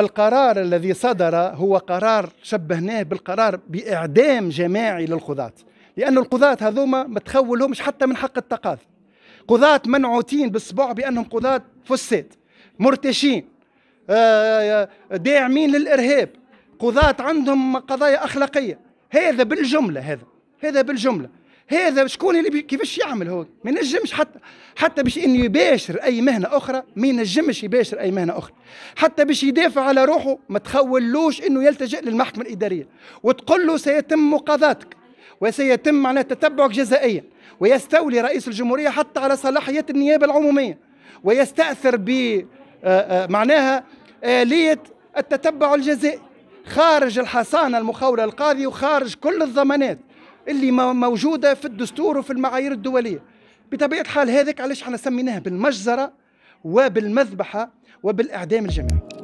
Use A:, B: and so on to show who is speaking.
A: القرار الذي صدر هو قرار شبهناه بالقرار بإعدام جماعي للقضاة لأن القضاة هذوما ما تخولهمش حتى من حق التقاضي قضاة منعوتين بالصبع بأنهم قضاة فساد مرتشين آه، آه، داعمين للإرهاب قضاة عندهم قضايا أخلاقية هذا بالجملة هذا هذا بالجملة هذا شكون اللي كيفاش يعمل هو ما ينجمش حتى حتى باش انه يباشر اي مهنه اخرى ما ينجمش يباشر اي مهنه اخرى حتى باش يدافع على روحه ما تخولوش انه يلتجئ للمحكمه الاداريه وتقول له سيتم مقاضاتك وسيتم معنا تتبعك جزائيا ويستولي رئيس الجمهوريه حتى على صلاحيات النيابه العموميه ويستاثر ب آه، آه، معناها اليه التتبع الجزائي خارج الحصانه المخوله القاضي وخارج كل الضمانات اللي موجوده في الدستور وفي المعايير الدوليه بطبيعه الحال هذاك علاش احنا سميناه بالمجزره وبالمذبحه وبالاعدام الجماعي